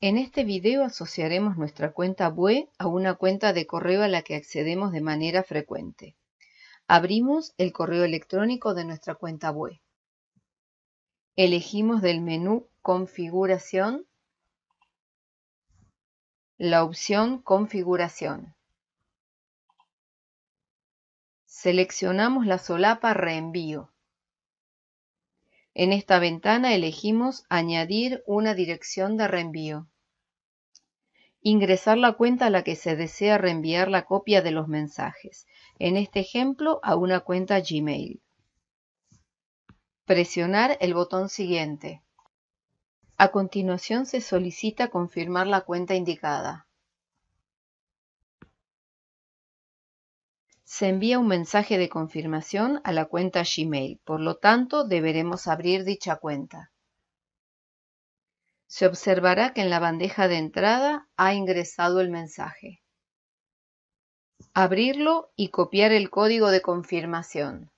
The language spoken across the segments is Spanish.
En este video asociaremos nuestra cuenta BUE a una cuenta de correo a la que accedemos de manera frecuente. Abrimos el correo electrónico de nuestra cuenta BUE. Elegimos del menú Configuración la opción Configuración. Seleccionamos la solapa Reenvío. En esta ventana elegimos Añadir una dirección de reenvío. Ingresar la cuenta a la que se desea reenviar la copia de los mensajes, en este ejemplo a una cuenta Gmail. Presionar el botón siguiente. A continuación se solicita confirmar la cuenta indicada. se envía un mensaje de confirmación a la cuenta Gmail, por lo tanto deberemos abrir dicha cuenta. Se observará que en la bandeja de entrada ha ingresado el mensaje. Abrirlo y copiar el código de confirmación.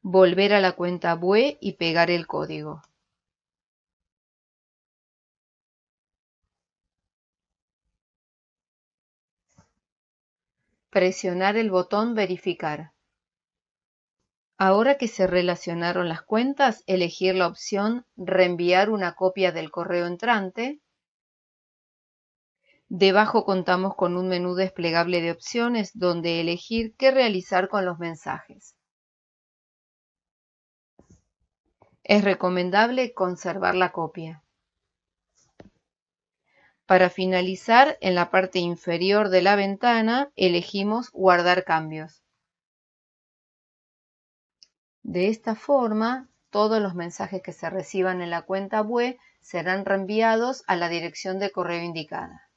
Volver a la cuenta BUE y pegar el código. presionar el botón Verificar. Ahora que se relacionaron las cuentas, elegir la opción Reenviar una copia del correo entrante. Debajo contamos con un menú desplegable de opciones donde elegir qué realizar con los mensajes. Es recomendable conservar la copia. Para finalizar, en la parte inferior de la ventana elegimos Guardar cambios. De esta forma, todos los mensajes que se reciban en la cuenta web serán reenviados a la dirección de correo indicada.